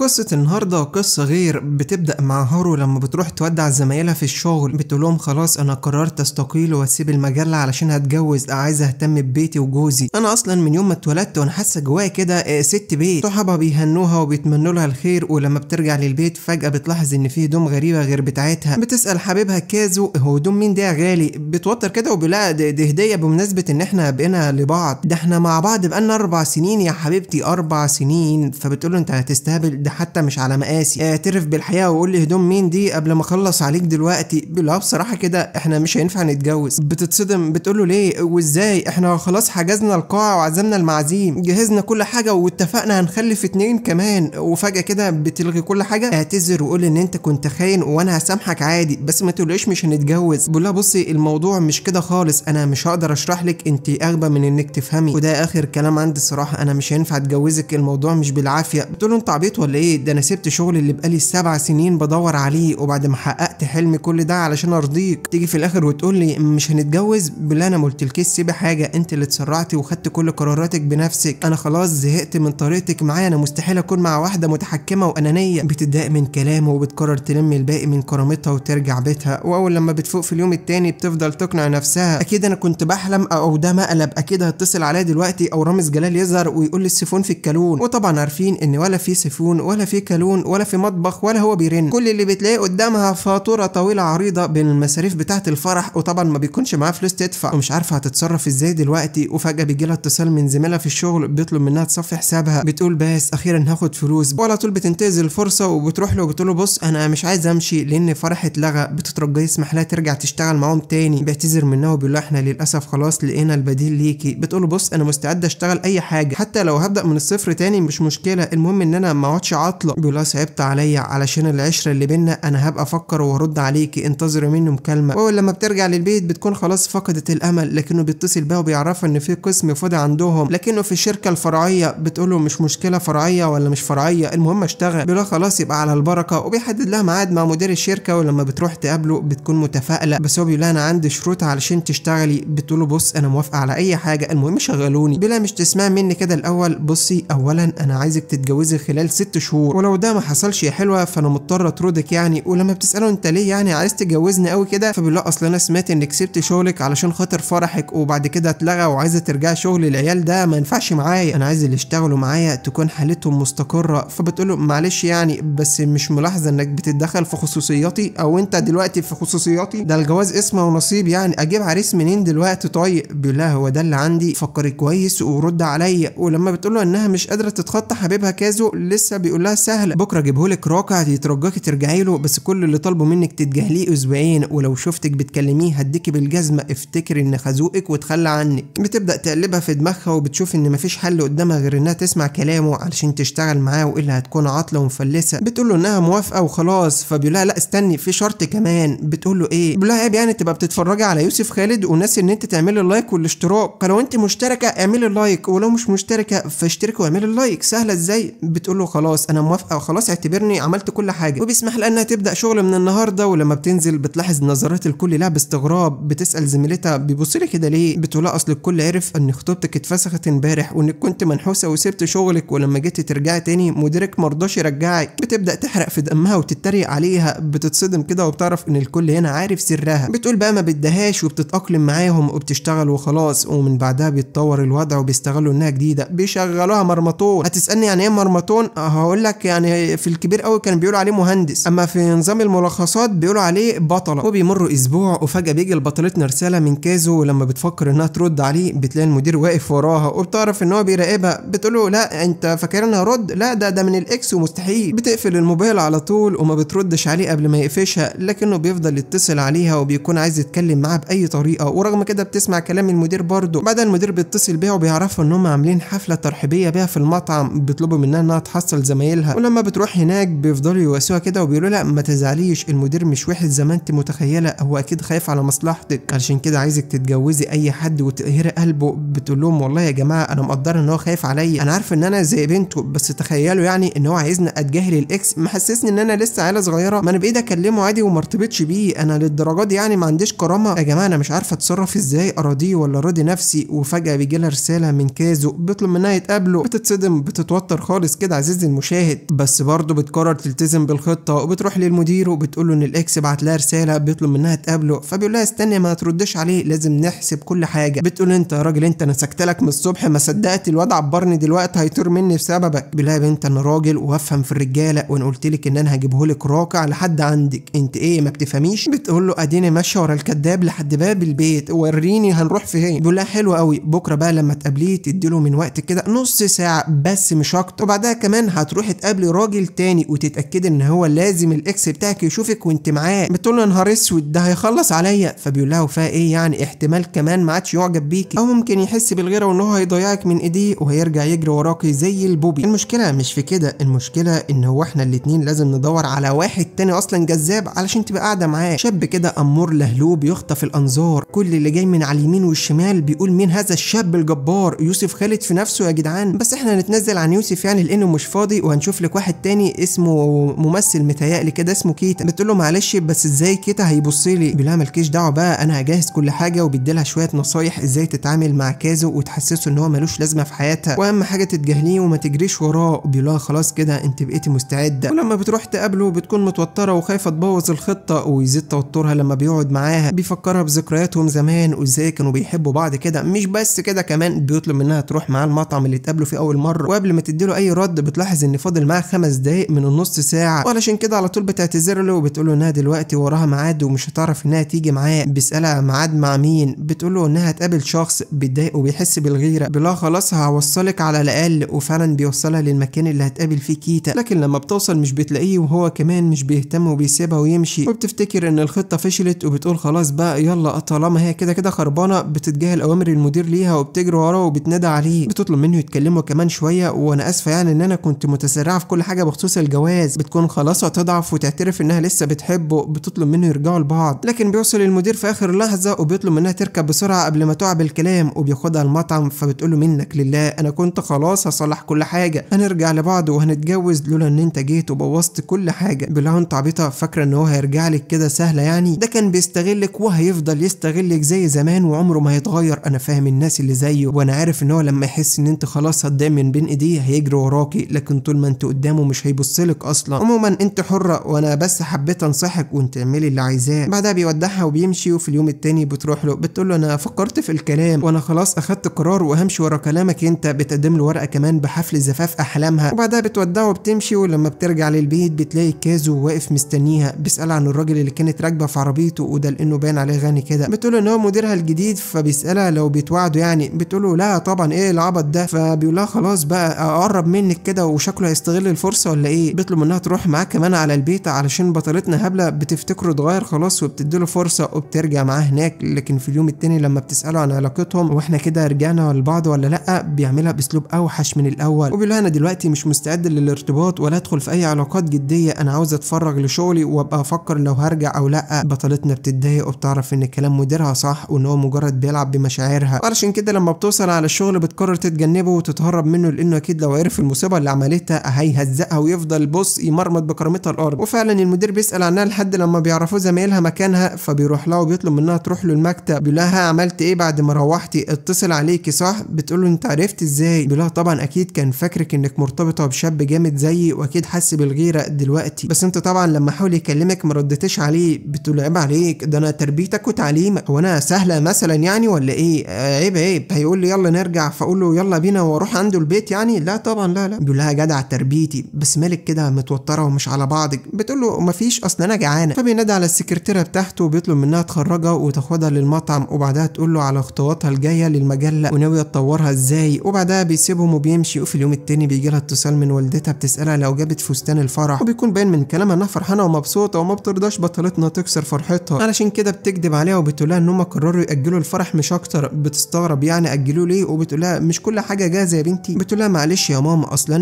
قصة النهاردة قصة غير بتبدأ مع هارو لما بتروح تودع زمايلها في الشغل بتقولهم خلاص أنا قررت أستقيل وأسيب المجلة علشان هتجوز عايز أهتم ببيتي وجوزي أنا أصلا من يوم ما اتولدت وأنا حاسة جوايا كده آه، ست بيت صحابها بيهنوها وبيتمنوا لها الخير ولما بترجع للبيت فجأة بتلاحظ إن في هدوم غريبة غير بتاعتها بتسأل حبيبها كازو هو هدوم مين ده يا غالي بتوتر كده وبيلاقي دي هدية بمناسبة إن إحنا بقينا لبعض ده إحنا مع بعض بقالنا أربع سنين يا حبيبتي أربع سنين فبتقول له أنت هتستهبل ده ده حتى مش على مقاسي آه، اعترف بالحقيقه وقول لي هدوم مين دي قبل ما اخلص عليك دلوقتي لا بصراحه كده احنا مش هينفع نتجوز بتتصدم بتقول له ليه وازاي احنا خلاص حجزنا القاعه وعزمنا المعازيم جهزنا كل حاجه واتفقنا هنخلف اتنين كمان وفجاه كده بتلغي كل حاجه اعتذر وقول ان انت كنت خاين وانا هسامحك عادي بس ما تقوليش مش هنتجوز بقول لها بصي الموضوع مش كده خالص انا مش هقدر اشرح لك انت اغبى من انك تفهمي وده اخر كلام عندي الصراحه انا مش هينفع اتجوزك الموضوع مش بالعافيه بتقول له انت عبيط ولا ايه ده انا سبت شغلي اللي بقالي سبع سنين بدور عليه وبعد ما حققت حلمي كل ده علشان ارضيك تيجي في الاخر وتقول لي مش هنتجوز بالله انا ما قلتلكيش سيبي حاجه انت اللي اتسرعتي وخدت كل قراراتك بنفسك انا خلاص زهقت من طريقتك معايا انا مستحيل اكون مع واحده متحكمه وانانيه بتتضايق من كلامه وبتقرر تلم الباقي من كرامتها وترجع بيتها واول لما بتفوق في اليوم التاني بتفضل تقنع نفسها اكيد انا كنت بحلم او ده مقلب اكيد هتصل عليا دلوقتي او رامز جلال يظهر ويقول لي السيفون في الكالون وطبعا عارفين ان ولا في سيفون ولا في كالون ولا في مطبخ ولا هو بيرن كل اللي بتلاقيه قدامها فاتوره طويله عريضه بين المصاريف بتاعه الفرح وطبعا ما بيكونش معاها فلوس تدفع ومش عارفه هتتصرف ازاي دلوقتي وفجاه بيجي لها اتصال من زميلها في الشغل بيطلب منها تصفي حسابها بتقول بس اخيرا هاخد فلوس وعلى طول بتنتهز الفرصه وبتروح له وبتقول له بص انا مش عايز امشي لان فرحي اتلغى بتترجى يسمح لها ترجع تشتغل معاهم تاني بيعتذر منها وبيقول احنا للاسف خلاص لقينا البديل ليكي بتقول له بص انا مستعده اشتغل اي حاجه حتى لو هبدا من الصفر تاني مش مشكله المهم ان انا ما اقعدش عطله بيقول لها صعبت عليا علشان العشره اللي بينا انا هبقى افكر وارد عليكي انتظري مني مكالمه وهو لما بترجع للبيت بتكون خلاص فقدت الامل لكنه بيتصل بها وبيعرفها ان في قسم فاضي عندهم لكنه في الشركه الفرعيه بتقول له مش مشكله فرعيه ولا مش فرعيه المهم اشتغل بيقول لها خلاص يبقى على البركه وبيحدد لها ميعاد مع مدير الشركه ولما بتروح تقابله بتكون متفائله بس هو بيقول لها انا عندي شروط علشان تشتغلي بتقول له بص انا موافقه على اي حاجه المهم شغلوني بلا مش تسمع مني كده الاول بصي اولا انا عايزك تتجوزي خلال ست شهور ولو ده ما حصلش يا حلوه فانا مضطر اطردك يعني ولما بتساله انت ليه يعني عايز تتجوزني قوي كده فبيقول اصل انا سمعت انك سبت شغلك علشان خاطر فرحك وبعد كده اتلغى وعايزه ترجع شغل العيال ده ما ينفعش معايا انا عايز اللي يشتغلوا معايا تكون حالتهم مستقره فبتقول له معلش يعني بس مش ملاحظه انك بتتدخل في خصوصياتي او انت دلوقتي في خصوصياتي ده الجواز اسمه ونصيب يعني اجيب عريس منين دلوقتي طيب بيقول لها هو ده اللي عندي فكري كويس ورد عليا ولما بتقول له انها مش قادره تتخطى حبيبها كازو لسه بي بيقول لها سهله بكره اجيبه لك رقعه يترجاكي ترجعي له بس كل اللي طالبه منك تتجاهليه اسبوعين ولو شفتك بتكلميه هديكي بالجزمه افتكري ان خازوقك وتخلى عنك بتبدا تقلبها في دماغها وبتشوف ان مفيش حل قدامها غير انها تسمع كلامه علشان تشتغل معاه والا هتكون عاطله ومفلسه بتقول له انها موافقه وخلاص فبيقول لها لا استني في شرط كمان بتقول له ايه بيقول لها يعني تبقى بتتفرجي على يوسف خالد وناسي ان انت تعملي اللايك والاشتراك فلو انت مشتركه اعملي اللايك ولو مش مشتركه فاشتركي واعملي اللايك سهله ازاي بتقول له خلاص خلاص انا موافقه وخلاص اعتبرني عملت كل حاجه وبيسمح لها انها تبدا شغل من النهارده ولما بتنزل بتلاحظ نظرات الكل لها باستغراب بتسال زميلتها بيبص لي كده ليه بتقول لها اصل الكل عرف ان خطوبتك اتفسخت امبارح وانك كنت منحوسه وسبت شغلك ولما جيتي ترجعي تاني مديرك مرضاش يرجعك بتبدا تحرق في دمها وتتريق عليها بتتصدم كده وبتعرف ان الكل هنا عارف سرها بتقول بقى ما بدهاش وبتتاقلم معاهم وبتشتغل وخلاص ومن بعدها بيتطور الوضع وبيستغلوا انها جديده بيشغلوها مرمطون هتسالني يعني ايه مرمطون اهو هقول لك يعني في الكبير قوي كان بيقولوا عليه مهندس اما في نظام الملخصات بيقولوا عليه بطله وبيمر اسبوع وفجاه بيجي لبطلتنا رساله من كازو ولما بتفكر انها ترد عليه بتلاقي المدير واقف وراها وبتعرف ان هو بيراقبها بتقول له لا انت فاكرني هرد لا ده ده من الاكس ومستحيل بتقفل الموبايل على طول وما بتردش عليه قبل ما يقفشها لكنه بيفضل يتصل عليها وبيكون عايز يتكلم معاها باي طريقه ورغم كده بتسمع كلام المدير برده بعد المدير بيتصل بيها وبيعرفها ان هم عاملين حفله ترحيبيه بيها في المطعم بيطلبوا منها انها تحصل زي زمايلها ولما بتروح هناك بيفضلوا يواسوها كده وبيقولوا لا ما تزعليش المدير مش وحش زي ما انت متخيله هو اكيد خايف على مصلحتك علشان كده عايزك تتجوزي اي حد وتقهري قلبه بتقول لهم والله يا جماعه انا مقدره ان هو خايف عليا انا عارف ان انا زي بنته بس تخيلوا يعني ان هو عايزني اتجاهل الاكس محسسني ان انا لسه عيله صغيره ما انا بايد اكلمه عادي وما ارتبطش بيه انا للدرجه دي يعني ما عنديش كرامه يا جماعه انا مش عارفه اتصرف ازاي اراضيه ولا راضي نفسي وفجاه بيجي لها رساله من كازو بيطلب منها يتقابلوا بتتصدم بتتوتر خالص كده عزيزي المشاهد شاهد بس برضه بتقرر تلتزم بالخطه وبتروح للمدير وبتقول له ان الاكس بعت لها رساله بيطلب منها تقابله فبيقول لها استني ما تردش عليه لازم نحسب كل حاجه بتقول انت يا راجل انت انا سكتلك من الصبح ما صدقت الواد عبرني دلوقتي هيطير مني بسببك بيقول لها يا بنت انا راجل وافهم في الرجاله وانا قلت لك ان انا هجيبهولك راكع لحد عندك انت ايه ما بتفهميش بتقول له اديني ماشيه ورا الكذاب لحد باب البيت وريني هنروح فين إيه. بيقول لها حلو قوي بكره بقى لما تقابليه تديله من وقت كده نص ساعه بس مش اكتر وبعدها كمان هتروح تروحي تقابلي راجل تاني وتتاكدي ان هو لازم الاكس بتاعك يشوفك وانت معاه بتقول له نهار اسود ده هيخلص عليا فبيقول لها وفاء ايه يعني احتمال كمان ما عادش يعجب بيكي او ممكن يحس بالغيره وان هو هيضيعك من ايديه وهيرجع يجري وراكي زي البوبي المشكله مش في كده المشكله ان هو احنا الاتنين لازم ندور على واحد تاني اصلا جذاب علشان تبقى قاعده معاه شاب كده امور لهلوب يخطف الانظار كل اللي جاي من على اليمين والشمال بيقول مين هذا الشاب الجبار يوسف خالد في نفسه يا جدعان بس احنا نتنزل عن يوسف يعني لانه مش فاضي وهنشوف لك واحد تاني اسمه ممثل متهيألي كده اسمه كيتا بتقول له معلش بس ازاي كيتا هيبص لي بيقول لها مالكيش دعوه بقى انا هجهز كل حاجه وبيدي لها شويه نصايح ازاي تتعامل مع كازو وتحسسه ان هو ملوش لازمه في حياتها واهم حاجه تتجاهليه وما تجريش وراه بيقول لها خلاص كده انت بقيتي مستعده ولما بتروح تقابله بتكون متوتره وخايفه تبوظ الخطه ويزيد توترها لما بيقعد معاها بيفكرها بذكرياتهم زمان وازاي كانوا بيحبوا بعض كده مش بس كده كمان بيطلب منها تروح معاه المطعم اللي اتقابلوا فيه اول مره وقبل ما له اي رد بتلاحظ ان فاضل معاها خمس دقايق من النص ساعه وعلشان كده على طول بتعتذر له وبتقول له انها دلوقتي وراها ميعاد ومش هتعرف انها تيجي معاه بيسالها ميعاد مع مين بتقول له انها هتقابل شخص بيتضايق وبيحس بالغيره بلا خلاص هوصلك على الاقل وفعلا بيوصلها للمكان اللي هتقابل فيه كيتا لكن لما بتوصل مش بتلاقيه وهو كمان مش بيهتم وبيسيبها ويمشي وبتفتكر ان الخطه فشلت وبتقول خلاص بقى يلا طالما هي كده كده خربانه بتتجاهل اوامر المدير ليها وبتجري وراه وبتنادى عليه بتطلب منه يتكلموا كمان شويه وانا اسفه يعني ان انا كنت متسرعه في كل حاجه بخصوص الجواز بتكون خلاص هتضعف وتعترف انها لسه بتحبه بتطلب منه يرجعوا لبعض لكن بيوصل المدير في اخر لحظه وبيطلب منها تركب بسرعه قبل ما تعب الكلام وبياخدها المطعم فبتقول له منك لله انا كنت خلاص هصلح كل حاجه هنرجع لبعض وهنتجوز لولا ان انت جيت وبوظت كل حاجه بالله انت عبيطه فاكره ان هو هيرجع لك كده سهله يعني ده كان بيستغلك وهيفضل يستغلك زي زمان وعمره ما هيتغير انا فاهم الناس اللي زيه وانا عارف ان هو لما يحس ان انت خلاص هتضيع من بين ايديه هيجري وراكي لكن طول ما انت قدامه مش هيبصلك اصلا عموما انت حره وانا بس حبيت انصحك وانت اعملي اللي عايزاه بعدها بيودعها وبيمشي وفي اليوم التاني بتروح له بتقول له انا فكرت في الكلام وانا خلاص اخدت قرار وهمشي ورا كلامك انت بتقدم له ورقه كمان بحفل زفاف احلامها وبعدها بتودعه وبتمشي ولما بترجع للبيت بتلاقي كازو واقف مستنيها بيسال عن الراجل اللي كانت راكبه في عربيته وده لانه باين عليه غني كده بتقول ان هو مديرها الجديد فبيسالها لو بيتوعدوا يعني بتقول له لا طبعا ايه العبط ده فبيقول لها خلاص بقى اقرب منك كده وشكله شكله هيستغل الفرصه ولا ايه بيطلب منها تروح معاه كمان على البيت علشان بطلتنا هبله بتفتكره اتغير خلاص وبتديله فرصه وبترجع معاه هناك لكن في اليوم التاني لما بتساله عن علاقتهم واحنا كده رجعنا لبعض ولا لا بيعملها باسلوب اوحش من الاول وبيقول انا دلوقتي مش مستعد للارتباط ولا ادخل في اي علاقات جديه انا عاوز اتفرغ لشغلي وابقى افكر لو هرجع او لا بطلتنا بتتضايق وبتعرف ان كلام مديرها صح وان هو مجرد بيلعب بمشاعرها علشان كده لما بتوصل على الشغل بتقرر تتجنبه وتتهرب منه لانه اكيد لو عرف المصيبه اللي عملتها هيهزقها ويفضل بص يمرمط بكرامتها الارض وفعلا المدير بيسال عنها لحد لما بيعرفوا زمايلها مكانها فبيروح لها وبيطلب منها تروح له المكتب بيقول لها عملت ايه بعد ما روحتي اتصل عليكي صح بتقول له انت عرفت ازاي بيقول لها طبعا اكيد كان فاكرك انك مرتبطه بشاب جامد زيي واكيد حس بالغيره دلوقتي بس انت طبعا لما حاول يكلمك ما ردتش عليه بتقول عيب عليك ده انا تربيتك وتعليمك انا سهله مثلا يعني ولا ايه عيب عيب هيقول لي يلا نرجع فاقول له يلا بينا واروح عنده البيت يعني لا طبعا لا لا بيقول لها جدع تربيتي بس مالك كده متوتره ومش على بعضك بتقول له مفيش اصل انا جعانه فبينادي على السكرتيره بتاعته وبيطلب منها تخرجها وتاخدها للمطعم وبعدها تقول له على خطواتها الجايه للمجله وناويه تطورها ازاي وبعدها بيسيبهم وبيمشي وفي اليوم التاني بيجي لها اتصال من والدتها بتسالها لو جابت فستان الفرح وبيكون باين من كلامها انها فرحانه ومبسوطه وما بترضاش بطلتنا تكسر فرحتها علشان كده بتكذب عليها وبتقول لها ان هم قرروا ياجلوا الفرح مش اكتر بتستغرب يعني اجلوه ليه وبتقول لها مش كل حاجه جاهزه يا بنتي بتقول لها معلش يا ماما اصل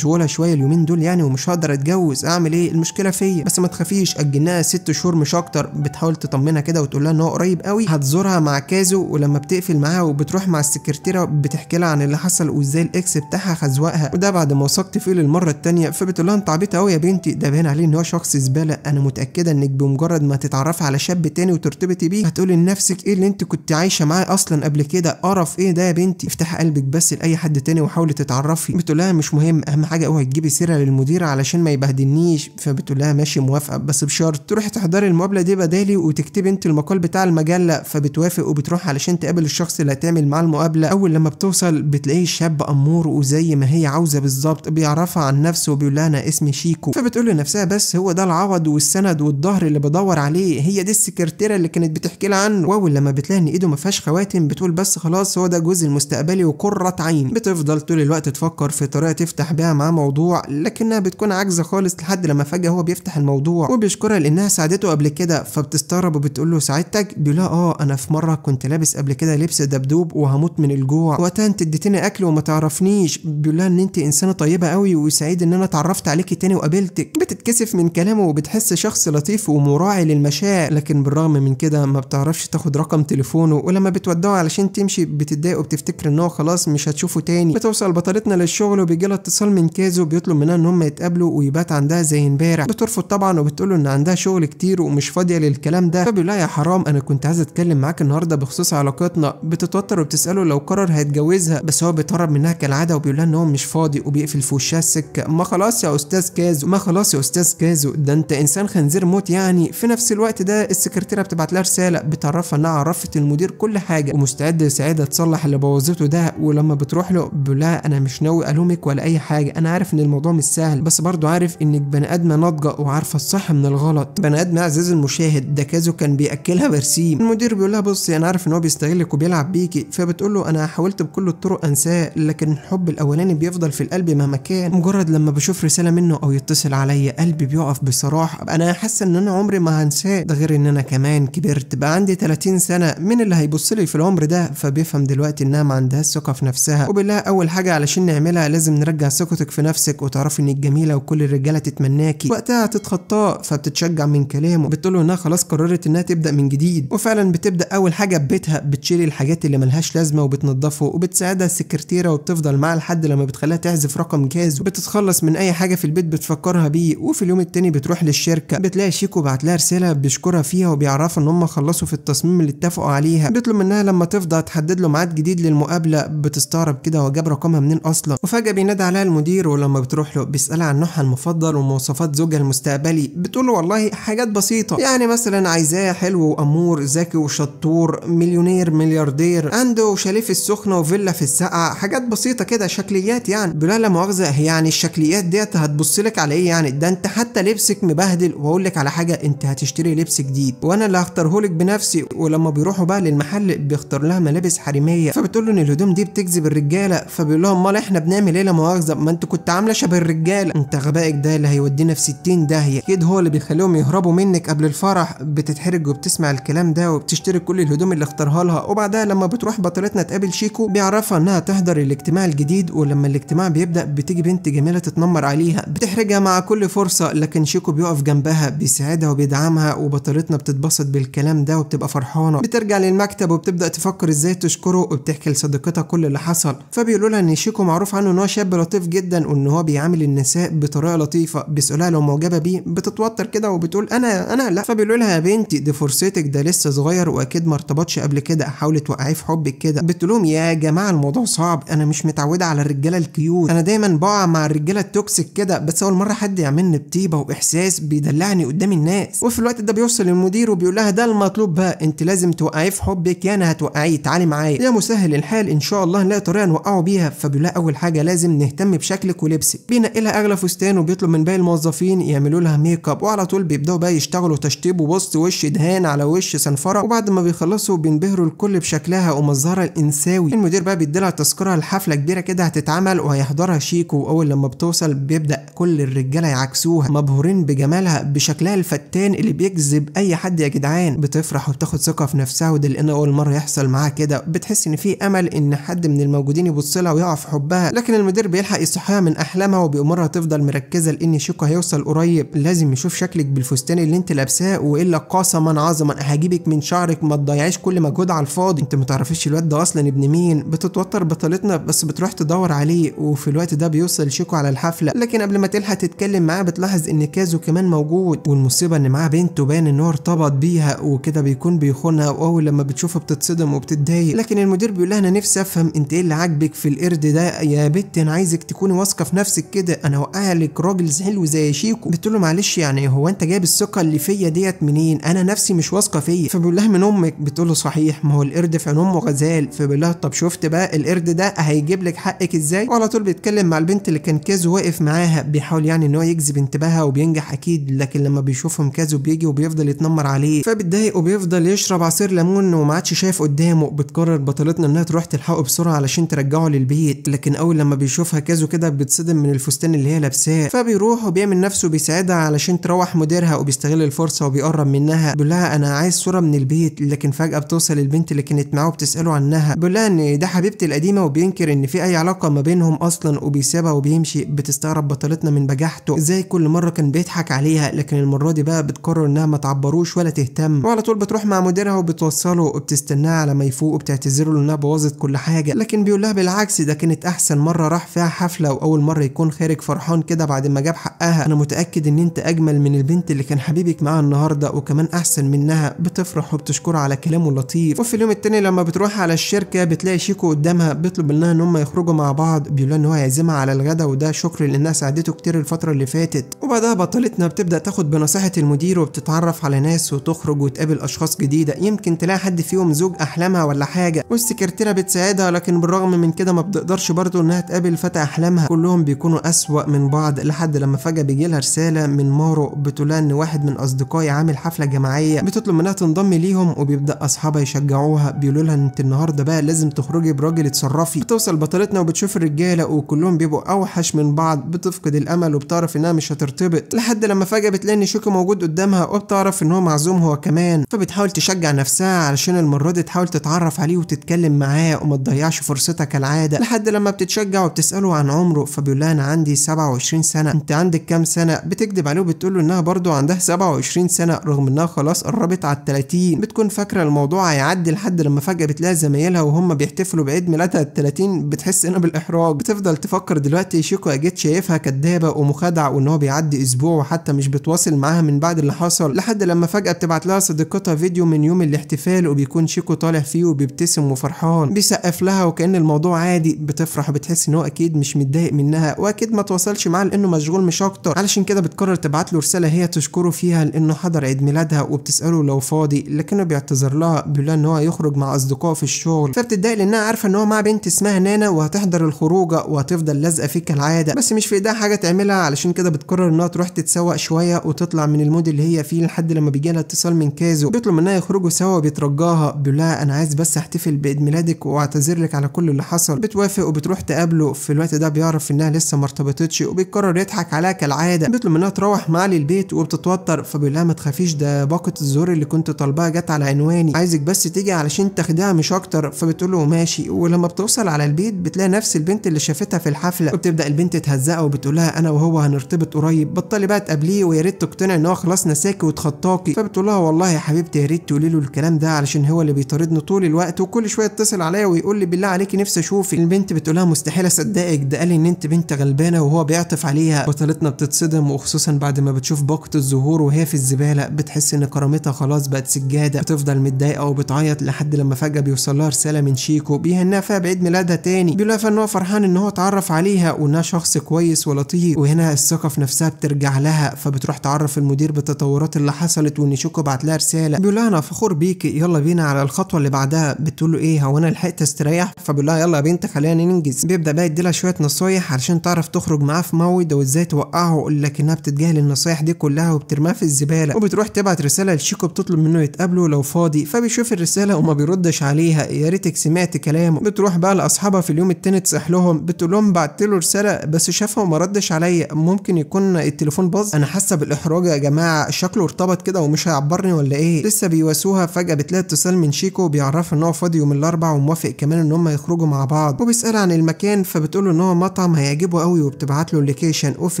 مشغوله شويه اليومين دول يعني ومش هقدر اتجوز اعمل ايه المشكله فيا بس ما تخافيش اجلناها ست شهور مش اكتر بتحاول تطمنها كده وتقول لها ان هو قريب قوي هتزورها مع كازو ولما بتقفل معاها وبتروح مع السكرتيره بتحكي لها عن اللي حصل وازاي الاكس بتاعها خزوقها وده بعد ما وثقت فيه للمره الثانيه فبتقول لها انت عبيطه قوي يا بنتي ده باين عليه ان هو شخص زباله انا متاكده انك بمجرد ما تتعرفي على شاب تاني وترتبطي بيه هتقولي لنفسك ايه اللي انت كنت عايشه معاه اصلا قبل كده قرف ايه ده يا بنتي افتحي قلبك بس لاي حد تاني وحاولي تتعرفي بتقول لها مش مهم اهم حاجه اوعي تجيبي سيرة للمدير علشان ما يبهدلنيش فبتقول لها ماشي موافقة بس بشرط تروحي تحضري المقابلة دي بدالي وتكتبي انت المقال بتاع المجلة فبتوافق وبتروح علشان تقابل الشخص اللي هتعمل معاه المقابلة اول لما بتوصل بتلاقيه شاب امور وزي ما هي عاوزة بالظبط بيعرفها عن نفسه وبيقول لها انا اسمي شيكو فبتقول لنفسها بس هو ده العوض والسند والظهر اللي بدور عليه هي دي السكرتيرة اللي كانت بتحكي لها عنه واول لما بتلاقي ان ايده ما فيهاش خواتم بتقول بس خلاص هو ده جوزي المستقبلي وقرة عين بتفضل طول الوقت تفكر في طريقة تفتح بيها معاه موضوع لكنها بتكون عاجزه خالص لحد لما فجاه هو بيفتح الموضوع وبيشكرها لانها ساعدته قبل كده فبتستغرب وبتقول له ساعدتك بيقول اه انا في مره كنت لابس قبل كده لبس دبدوب وهموت من الجوع وقتها انت اديتني اكل وما تعرفنيش بيقول لها ان انت انسانه طيبه قوي وسعيد ان انا اتعرفت عليكي تاني وقابلتك بتتكسف من كلامه وبتحس شخص لطيف ومراعي للمشاعر لكن بالرغم من كده ما بتعرفش تاخد رقم تليفونه ولما بتودعه علشان تمشي بتتضايق وبتفتكر ان هو خلاص مش هتشوفه تاني بتوصل بطلتنا للشغل لها اتصال من كازو بيطلب منها ان هم يتقابلوا ويبات عندها زي امبارح بترفض طبعا وبتقول ان عندها شغل كتير ومش فاضيه للكلام ده فبيقول لها يا حرام انا كنت عايز اتكلم معاك النهارده بخصوص علاقتنا بتتوتر وبتساله لو قرر هيتجوزها بس هو بيتهرب منها كالعاده وبيقول لها ان هو مش فاضي وبيقفل في وشها السكه ما خلاص يا استاذ كازو ما خلاص يا استاذ كازو ده انت انسان خنزير موت يعني في نفس الوقت ده السكرتيره بتبعت لها رساله بتعرفها انها عرفت المدير كل حاجه ومستعده يساعدها تصلح اللي بوظته ده ولما بتروح له بيقول انا مش ناوي الومك ولا اي حاجه انا انا عارف ان الموضوع مش سهل بس برضه عارف انك بني ادمه ناضجه وعارفه الصح من الغلط بني ادمه عزيز المشاهد ده كازو كان بياكلها برسيم المدير بيقول لها بصي انا عارف ان هو بيستغلك وبيلعب بيكي فبتقول له انا حاولت بكل الطرق انساه لكن الحب الاولاني بيفضل في القلب مهما كان مجرد لما بشوف رساله منه او يتصل عليا قلبي بيقف بصراحه انا حاسه ان انا عمري ما هنساه ده غير ان انا كمان كبرت بقى عندي 30 سنه مين اللي هيبص لي في العمر ده فبيفهم دلوقتي انها ما عندهاش ثقه في نفسها وبالله اول حاجه علشان نعملها لازم نرجع ثقتك في نفسك وتعرفي انك جميله وكل الرجاله تتمناكي وقتها هتتخطاه فبتتشجع من كلامه بتقول له انها خلاص قررت انها تبدا من جديد وفعلا بتبدا اول حاجه ببيتها بتشيل الحاجات اللي ملهاش لازمه وبتنضفه وبتساعدها السكرتيره وبتفضل معاها لحد لما بتخليها تعزف رقم جاز وبتتخلص من اي حاجه في البيت بتفكرها بيه وفي اليوم التاني بتروح للشركه بتلاقي شيكو بعت لها رساله بيشكرها فيها وبيعرفها ان هم خلصوا في التصميم اللي اتفقوا عليها بيطلب منها لما تفضى تحدد له ميعاد جديد للمقابله بتستغرب كده هو جاب رقمها منين اصلا وفجاه بينادي عليها المدير كتير ولما بتروح له بيسألها عن نوعها المفضل ومواصفات زوجها المستقبلي بتقول والله حاجات بسيطة يعني مثلا عايزاه حلو وأمور ذكي وشطور مليونير ملياردير عنده شاليه في السخنة وفيلا في السقعة حاجات بسيطة كده شكليات يعني بلا لا مؤاخذة يعني الشكليات ديت هتبص لك على إيه يعني ده أنت حتى لبسك مبهدل وأقول لك على حاجة أنت هتشتري لبس جديد وأنا اللي هختاره لك بنفسي ولما بيروحوا بقى للمحل بيختار لها ملابس حريمية فبتقول له إن الهدوم دي بتجذب الرجالة فبيقول لهم أمال إحنا بنعمل إيه لا مؤاخذة ما أنتوا كنت عامله شبه الرجاله انت غبائك ده اللي هيودينا في 60 داهيه اكيد هو اللي بيخليهم يهربوا منك قبل الفرح بتتحرج وبتسمع الكلام ده وبتشتري كل الهدوم اللي اختارها لها وبعدها لما بتروح بطلتنا تقابل شيكو بيعرفها انها تحضر الاجتماع الجديد ولما الاجتماع بيبدا بتيجي بنت جميله تتنمر عليها بتحرجها مع كل فرصه لكن شيكو بيقف جنبها بيساعدها وبيدعمها وبطلتنا بتتبسط بالكلام ده وبتبقى فرحانه بترجع للمكتب وبتبدا تفكر ازاي تشكره وبتحكي لصديقتها كل اللي حصل فبيقولوا لها ان شيكو معروف عنه ان هو شاب لطيف جدا عنه ان هو بيعامل النساء بطريقه لطيفه بيسالها لو معجبه بيه بتتوتر كده وبتقول انا انا لا فبيقول لها يا بنتي دي فرصتك ده لسه صغير واكيد ما ارتبطش قبل كده حاولي توقعيه في حبك كده بتقول لهم يا جماعه الموضوع صعب انا مش متعوده على الرجاله الكيوت انا دايما بقع مع الرجاله التوكسيك كده بس اول مره حد يعملني بطيبه واحساس بيدلعني قدام الناس وفي الوقت ده بيوصل للمدير وبيقول لها ده المطلوب بقى انت لازم توقعيه في حبك يا يعني انا هتوقعيه تعالي معايا يا مسهل الحال ان شاء الله نلاقي طريقه نوقعه بيها فبيقول لها اول حاجه لازم نهتم بشكلك ميك ولبس بينقي لها اغلى إيه فستان وبيطلب من باقي الموظفين يعملوا لها ميك اب وعلى طول بيبداوا بقى يشتغلوا تشطيب وبص وش دهان على وش صنفره وبعد ما بيخلصوا بينبهروا الكل بشكلها ومظهرها الانساوي المدير بقى بيديلها تذكره لحفله كبيره كده هتتعمل وهيحضرها شيكو واول لما بتوصل بيبدا كل الرجاله يعكسوها مبهورين بجمالها بشكلها الفتان اللي بيجذب اي حد يا جدعان بتفرح وبتاخد ثقه في نفسها وده لان اول مره يحصل معاها كده بتحس ان في امل ان حد من الموجودين يبص لها ويقع في حبها لكن المدير بيلحق يصحيها من أحلامها وبيامرها تفضل مركزة لأن شيكو هيوصل قريب لازم يشوف شكلك بالفستان اللي أنت لابساه وإلا قسما عظما هجيبك من شعرك ما تضيعيش كل مجهود على الفاضي أنت ما تعرفيش الواد ده أصلا ابن مين بتتوتر بطلتنا بس بتروح تدور عليه وفي الوقت ده بيوصل شيكو على الحفلة لكن قبل ما تلحق تتكلم معاه بتلاحظ إن كازو كمان موجود والمصيبة إن معاه بنت وبان إن هو ارتبط بيها وكده بيكون بيخونها وأول لما بتشوفها بتتصدم وبتتضايق لكن المدير بيقول لها أنا نفسي أفهم أنت إيه اللي عاجبك في القرد ده يا بت أنا عايزك تكوني واثقه في نفسك كده انا وقع لك راجل حلو زي شيكو قلت له معلش يعني هو انت جايب الثقه اللي فيا ديت منين انا نفسي مش واثقه فيا فبيقول لها من امك بتقول له صحيح ما هو القرد في عين امه غزال فبيقول لها طب شفت بقى القرد ده هيجيب لك حقك ازاي وعلى طول بيتكلم مع البنت اللي كان كازو واقف معاها بيحاول يعني ان هو يجذب انتباهها وبينجح اكيد لكن لما بيشوفهم كازو بيجي وبيفضل يتنمر عليه فبيتضايق وبيفضل يشرب عصير ليمون وما عادش شايف قدامه بتقرر بطلتنا انها تروح تلحقه بسرعه علشان ترجعه للبيت لكن اول لما بيشوفها كازو كده بتصدم من الفستان اللي هي لابساه فبيروح وبيعمل نفسه بيساعدها علشان تروح مديرها وبيستغل الفرصه وبيقرب منها بيقول لها انا عايز صوره من البيت لكن فجاه بتوصل البنت اللي كانت معاه وبتساله عنها بيقول لها ان ده حبيبتي القديمه وبينكر ان في اي علاقه ما بينهم اصلا وبيسيبها وبيمشي بتستغرب بطلتنا من بجاحته ازاي كل مره كان بيضحك عليها لكن المره دي بقى بتقرر انها ما تعبروش ولا تهتم وعلى طول بتروح مع مديرها وبتوصله وبتستناه على ما يفوق وبتعتذر له انها بوظت كل حاجه لكن بيقول لها بالعكس ده كانت احسن مره راح فيها حفله اول مره يكون خارج فرحان كده بعد ما جاب حقها انا متاكد ان انت اجمل من البنت اللي كان حبيبك معاها النهارده وكمان احسن منها بتفرح وبتشكره على كلامه اللطيف وفي اليوم التاني لما بتروح على الشركه بتلاقي شيكو قدامها بيطلب منها ان هم يخرجوا مع بعض بيقول ان هو هيعزمها على الغدا وده شكر لانها ساعدته كتير الفتره اللي فاتت وبعدها بطلتنا بتبدا تاخد بنصيحه المدير وبتتعرف على ناس وتخرج وتقابل اشخاص جديده يمكن تلاقي حد فيهم زوج احلامها ولا حاجه والسكرتيره بتساعدها لكن بالرغم من كده ما بتقدرش برضه انها تقابل فتى احلامها كلهم بيكونوا أسوأ من بعض لحد لما فجأة بيجيلها رسالة من مارو بتقولها إن واحد من أصدقائي عامل حفلة جماعية بتطلب منها تنضم ليهم وبيبدأ أصحابها يشجعوها بيقولوا لها أنت النهاردة بقى لازم تخرجي براجل اتصرفي بتوصل بطلتنا وبتشوف الرجالة وكلهم بيبقوا أوحش من بعض بتفقد الأمل وبتعرف إنها مش هترتبط لحد لما فجأة بتلاقي إن شوكي موجود قدامها وبتعرف إن هو معزوم هو كمان فبتحاول تشجع نفسها علشان المرة دي تحاول تتعرف عليه وتتكلم معاه وما تضيعش فرصتها كالعادة لحد لما بتتشجع وبتسأله عن عمره فبيقول لها انا عندي 27 سنه انت عندك كام سنه بتكذب عليه وبتقول له انها برضه عندها 27 سنه رغم انها خلاص قربت على ال 30 بتكون فاكره الموضوع هيعدي لحد لما فجاه بتلاقي زمايلها وهم بيحتفلوا بعيد ميلادها ال 30 بتحس انها بالاحراج بتفضل تفكر دلوقتي شيكو اجيت شايفها كدابه ومخادعه وان هو بيعدي اسبوع وحتى مش بتواصل معاها من بعد اللي حصل لحد لما فجاه بتبعت لها صديقتها فيديو من يوم الاحتفال وبيكون شيكو طالع فيه وبيبتسم وفرحان بيسقف لها وكان الموضوع عادي بتفرح وبتحس ان هو اكيد مش متضايق منها واكيد ما تواصلش معاه لانه مشغول مش اكتر علشان كده بتقرر تبعت له رساله هي تشكره فيها لانه حضر عيد ميلادها وبتساله لو فاضي لكنه بيعتذر لها بيقول ان هو يخرج مع اصدقائه في الشغل فبتتضايق لانها عارفه ان هو مع بنت اسمها نانا وهتحضر الخروجه وهتفضل لازقه فيه كالعاده بس مش في ايدها حاجه تعملها علشان كده بتقرر انها تروح تتسوق شويه وتطلع من المود اللي هي فيه لحد لما بيجي لها اتصال من كازو بيطلب منها يخرجوا سوا وبيترجاها بيقول لها انا عايز بس احتفل بعيد ميلادك واعتذر لك على كل اللي حصل بتوافق وبتروح تقابله في الوقت ده بيعرف انها لسه ما ارتبطتش وبيقرر يضحك عليها كالعاده بيطلب منها تروح معاه للبيت وبتتوتر فبيقول لها ما تخافيش ده باقه الزهور اللي كنت طالباها جت على عنواني عايزك بس تيجي علشان تاخديها مش اكتر فبتقول له ماشي ولما بتوصل على البيت بتلاقي نفس البنت اللي شافتها في الحفله وبتبدا البنت تهزقه وبتقول لها انا وهو هنرتبط قريب بطلي بقى تقابليه ويا ريت تقتنع ان هو خلاص نساكي وتخطاكي فبتقول لها والله يا حبيبتي يا ريت تقولي له الكلام ده علشان هو اللي بيطاردني طول الوقت وكل شويه يتصل عليا ويقول لي بالله عليكي نفسي اشوفك البنت بتقول لها مستحيل اصدقك ده قال ان بنت بنت غلبانه وهو بيعطف عليها بطلتنا بتتصدم وخصوصا بعد ما بتشوف باقه الزهور وهي في الزباله بتحس ان كرامتها خلاص بقت سجاده بتفضل متضايقه وبتعيط لحد لما فجاه بيوصل لها رساله من شيكو بيهنها فيها بعيد ميلادها تاني بيقول لها ان هو فرحان ان هو اتعرف عليها وانها شخص كويس ولطيف وهنا الثقه في نفسها بترجع لها فبتروح تعرف المدير بالتطورات اللي حصلت وان شيكو بعت لها رساله بيقول لها انا فخور بيكي يلا بينا على الخطوه اللي بعدها بتقول له ايه هو انا لحقت استريح فبيقول لها يلا يا بنت خلينا ننجز بيبدا بقى يديلها شويه نصايح علشان تعرف تخرج معاه في موعد وازاي توقعه ويقول لك انها بتتجاهل النصايح دي كلها وبترماها في الزباله وبتروح تبعت رساله لشيكو بتطلب منه يتقابله لو فاضي فبيشوف الرساله وما بيردش عليها يا ريتك سمعت كلامه بتروح بقى لاصحابها في اليوم التاني تصح لهم بتقول لهم بعت له رساله بس شافها وما ردش عليا ممكن يكون التليفون باظ انا حاسه بالاحراج يا جماعه شكله ارتبط كده ومش هيعبرني ولا ايه لسه بيواسوها فجاه بتلاقي اتصال من شيكو بيعرفها ان هو فاضي يوم الاربعاء وموافق كمان ان هم يخرجوا مع بعض وبيسال عن المكان فبتقول له ان هو مطعم المطعم هيعجبه قوي وبتبعت له اللوكيشن وفي